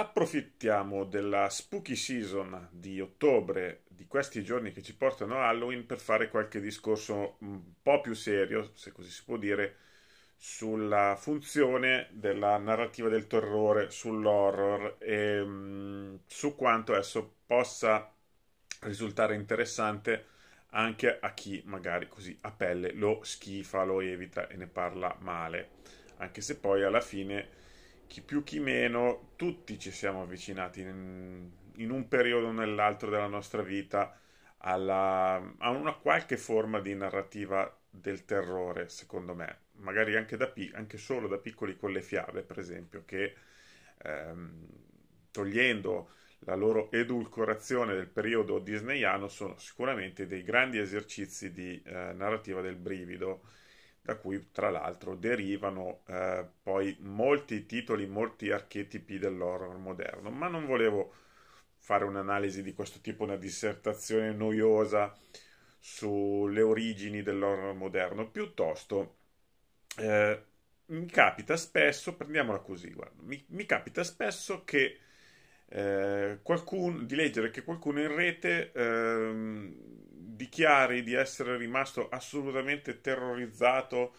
approfittiamo della spooky season di ottobre, di questi giorni che ci portano a Halloween, per fare qualche discorso un po' più serio, se così si può dire, sulla funzione della narrativa del terrore, sull'horror e ehm, mh, su quanto esso possa risultare interessante anche a chi magari così a pelle lo schifa, lo evita e ne parla male, anche se poi alla fine chi più chi meno, tutti ci siamo avvicinati in, in un periodo o nell'altro della nostra vita alla, a una qualche forma di narrativa del terrore, secondo me, magari anche, da, anche solo da piccoli con le fiabe, per esempio, che ehm, togliendo la loro edulcorazione del periodo disneyano sono sicuramente dei grandi esercizi di eh, narrativa del brivido da cui tra l'altro derivano eh, poi molti titoli, molti archetipi dell'horror moderno, ma non volevo fare un'analisi di questo tipo, una dissertazione noiosa sulle origini dell'horror moderno, piuttosto eh, mi capita spesso, prendiamola così, guarda, mi, mi, capita spesso che eh, qualcuno, di leggere che qualcuno in rete ehm, dichiari di essere rimasto assolutamente terrorizzato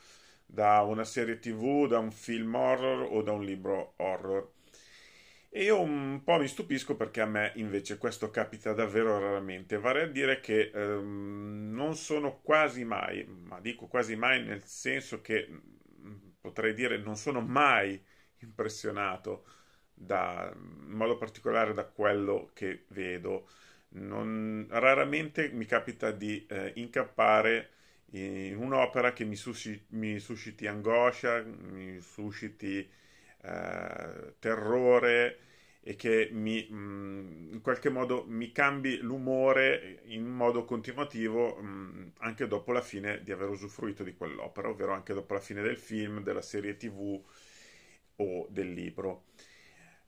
da una serie tv, da un film horror o da un libro horror. E io un po' mi stupisco perché a me invece questo capita davvero raramente, vale a dire che ehm, non sono quasi mai, ma dico quasi mai nel senso che mm, potrei dire non sono mai impressionato da, in modo particolare da quello che vedo non, raramente mi capita di eh, incappare in un'opera che mi, susci, mi susciti angoscia, mi susciti eh, terrore e che mi, mh, mm, in qualche modo mi cambi l'umore in modo continuativo mh, mm, anche dopo la fine di aver usufruito di quell'opera, ovvero anche dopo la fine del film, della serie tv o del libro.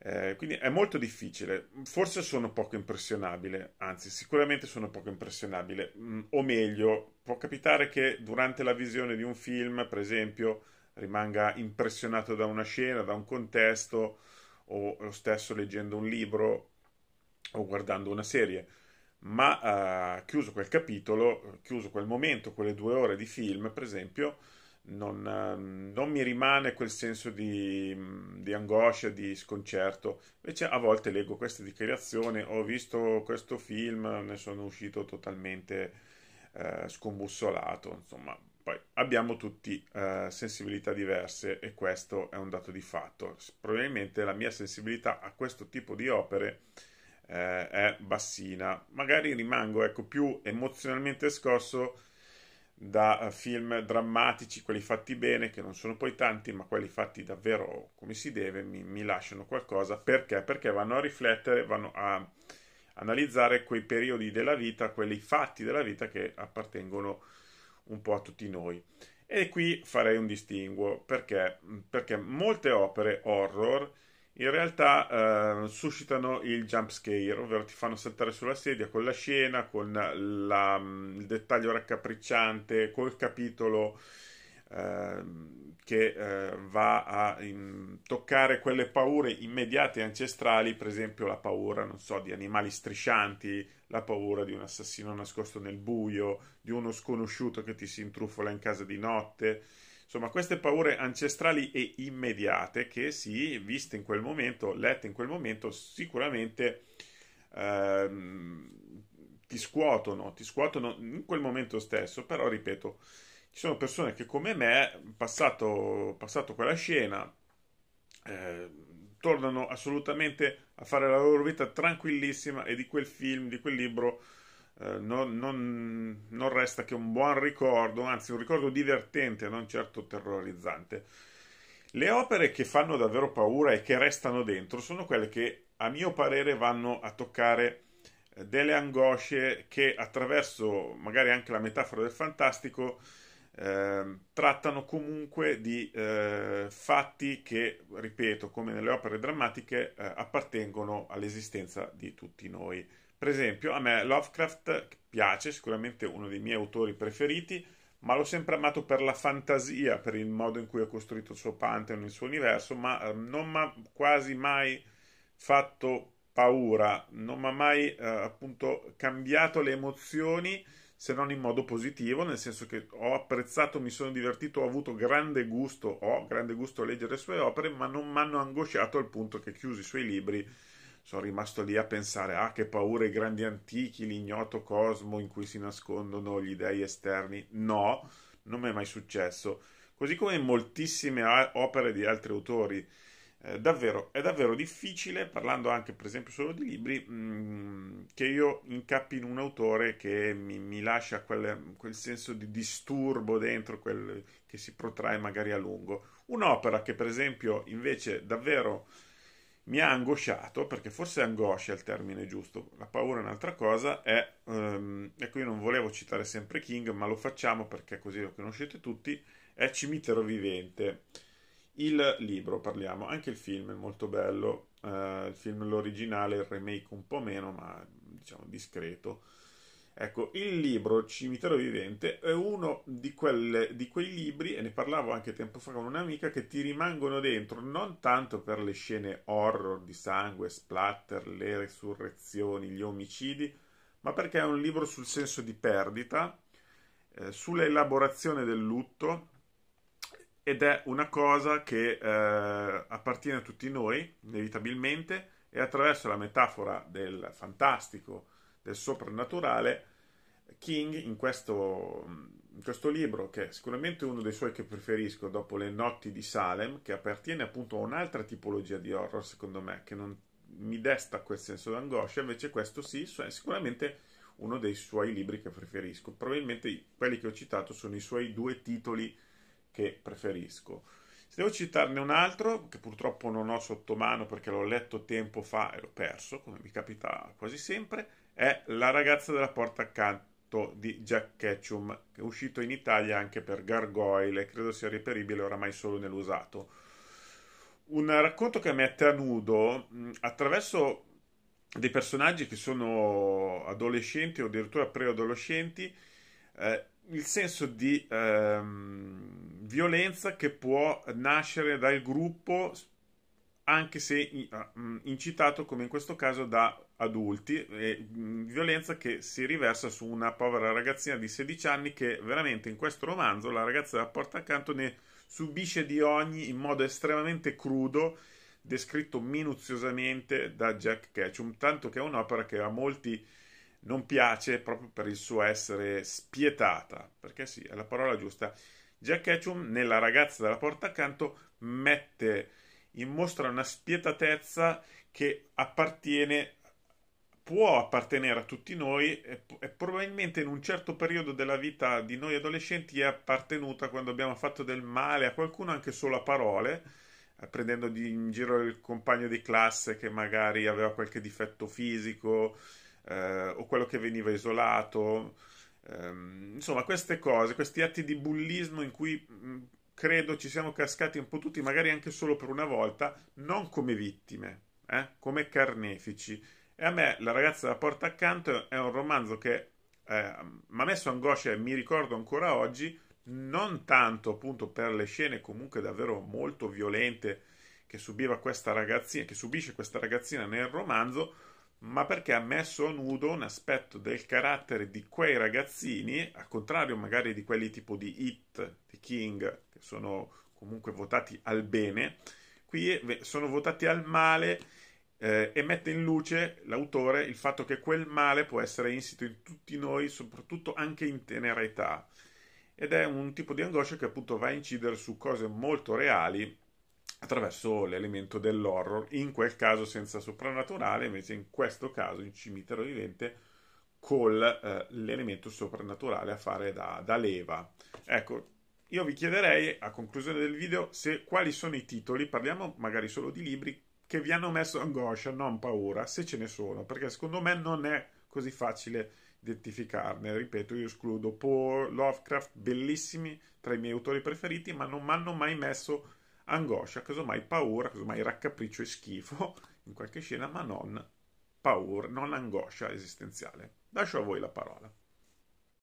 Eh, quindi è molto difficile, forse sono poco impressionabile, anzi sicuramente sono poco impressionabile, mm, o meglio, può capitare che durante la visione di un film, per esempio, rimanga impressionato da una scena, da un contesto, o lo stesso leggendo un libro o guardando una serie, ma eh, chiuso quel capitolo, chiuso quel momento, quelle due ore di film, per esempio, non, ehm, non, mi rimane quel senso di, mm, di, angoscia, di sconcerto. Invece a volte leggo queste dichiarazioni, ho visto questo film, ne sono uscito totalmente eh, scombussolato, insomma. Poi abbiamo tutti eh, sensibilità diverse e questo è un dato di fatto. Probabilmente la mia sensibilità a questo tipo di opere eh, è bassina. Magari rimango ecco, più emozionalmente scosso da eh, film drammatici, quelli fatti bene, che non sono poi tanti, ma quelli fatti davvero come si deve, mi, mi lasciano qualcosa. Perché? Perché vanno a riflettere, vanno a analizzare quei periodi della vita, quei fatti della vita che appartengono un po' a tutti noi. E qui farei un distinguo perché, perché molte opere horror in realtà eh, suscitano il jump scare, ovvero ti fanno saltare sulla sedia con la scena, con la, mm, il dettaglio raccapricciante, col capitolo eh, che eh, va a in, toccare quelle paure immediate e ancestrali, per esempio la paura, non so, di animali striscianti, la paura di un assassino nascosto nel buio, di uno sconosciuto che ti si intrufola in casa di notte. Insomma, queste paure ancestrali e immediate che si, viste in quel momento, lette in quel momento, sicuramente ehm, ti scuotono, ti scuotono in quel momento stesso, però ripeto, ci sono persone che come me, passato, passato quella scena, eh, tornano assolutamente a fare la loro vita tranquillissima e di quel film, di quel libro, eh, non, non, non resta che un buon ricordo, anzi un ricordo divertente, non certo terrorizzante. Le opere che fanno davvero paura e che restano dentro sono quelle che, a mio parere, vanno a toccare eh, delle angosce che attraverso magari anche la metafora del fantastico eh, trattano comunque di eh, fatti che, ripeto, come nelle opere drammatiche, eh, appartengono all'esistenza di tutti noi. Per esempio, a me Lovecraft piace, sicuramente uno dei miei autori preferiti, ma l'ho sempre amato per la fantasia, per il modo in cui ha costruito il suo pantheon, il suo universo, ma eh, non mi ha quasi mai fatto paura, non mi ha mai eh, appunto cambiato le emozioni se non in modo positivo, nel senso che ho apprezzato, mi sono divertito, ho avuto grande gusto, ho grande gusto a leggere le sue opere, ma non mi hanno angosciato al punto che chiusi i suoi libri sono rimasto lì a pensare, ah che paura i grandi antichi, l'ignoto cosmo in cui si nascondono gli dei esterni. No, non mi è mai successo. Così come in moltissime opere di altri autori. Eh, davvero, è davvero difficile, parlando anche per esempio solo di libri, mh, mm, che io incappi in un autore che mi, mi lascia quel, quel, senso di disturbo dentro, quel, che si protrae magari a lungo. Un'opera che per esempio invece davvero mi ha angosciato, perché forse angoscia è il termine giusto, la paura è un'altra cosa, è, um, ecco io non volevo citare sempre King, ma lo facciamo perché così lo conoscete tutti, è Cimitero Vivente. Il libro parliamo, anche il film è molto bello, uh, il film l'originale, il remake un po' meno, ma diciamo discreto Ecco, il libro Cimitero Vivente è uno di, quelle, di, quei libri, e ne parlavo anche tempo fa con un'amica, che ti rimangono dentro non tanto per le scene horror di sangue, splatter, le resurrezioni, gli omicidi, ma perché è un libro sul senso di perdita, eh, sull'elaborazione del lutto, ed è una cosa che eh, appartiene a tutti noi, inevitabilmente, e attraverso la metafora del fantastico, del soprannaturale, King in questo, in questo, libro, che è sicuramente uno dei suoi che preferisco dopo Le notti di Salem, che appartiene appunto a un'altra tipologia di horror, secondo me, che non mi desta quel senso d'angoscia, invece questo sì, è sicuramente uno dei suoi libri che preferisco. Probabilmente quelli che ho citato sono i suoi due titoli che preferisco. Se devo citarne un altro, che purtroppo non ho sotto mano perché l'ho letto tempo fa e l'ho perso, come mi capita quasi sempre, è La ragazza della porta accanto di Jack Ketchum, uscito in Italia anche per Gargoyle e credo sia reperibile oramai solo nell'usato. Un racconto che mette a nudo attraverso dei personaggi che sono adolescenti o addirittura preadolescenti eh, il senso di ehm, violenza che può nascere dal gruppo anche se ah, incitato come in questo caso da adulti, e, mm, violenza che si riversa su una povera ragazzina di 16 anni che veramente in questo romanzo la ragazza la porta accanto ne subisce di ogni in modo estremamente crudo, descritto minuziosamente da Jack Ketchum, tanto che è un'opera che a molti non piace proprio per il suo essere spietata, perché sì, è la parola giusta. Jack Ketchum nella ragazza della porta accanto mette in mostra una spietatezza che appartiene può appartenere a tutti noi e, e, probabilmente in un certo periodo della vita di noi adolescenti è appartenuta quando abbiamo fatto del male a qualcuno anche solo a parole, eh, prendendo in giro il compagno di classe che magari aveva qualche difetto fisico eh, o quello che veniva isolato. Eh, insomma, queste cose, questi atti di bullismo in cui mh, mm, credo ci siamo cascati un po' tutti, magari anche solo per una volta, non come vittime, eh, come carnefici e a me La ragazza della porta accanto è un romanzo che eh, mi ha messo angoscia e mi ricordo ancora oggi, non tanto appunto per le scene comunque davvero molto violente che subiva questa ragazzina, che subisce questa ragazzina nel romanzo, ma perché ha messo a nudo un aspetto del carattere di quei ragazzini, al contrario magari di quelli tipo di Hit, di King, che sono comunque votati al bene, qui eh, sono votati al male eh, e mette in luce l'autore il fatto che quel male può essere insito in tutti noi, soprattutto anche in tenera età. Ed è un tipo di angoscia che appunto va a incidere su cose molto reali attraverso l'elemento dell'horror, in quel caso senza soprannaturale, invece in questo caso in cimitero vivente con eh, l'elemento soprannaturale a fare da, da, leva. Ecco, io vi chiederei a conclusione del video se quali sono i titoli, parliamo magari solo di libri che vi hanno messo angoscia, non paura, se ce ne sono, perché secondo me non è così facile identificarne. Ripeto, io escludo Poe, Lovecraft, bellissimi tra i miei autori preferiti, ma non mi hanno mai messo angoscia, casomai paura, casomai raccapriccio e schifo in qualche scena, ma non paura, non angoscia esistenziale. Lascio a voi la parola.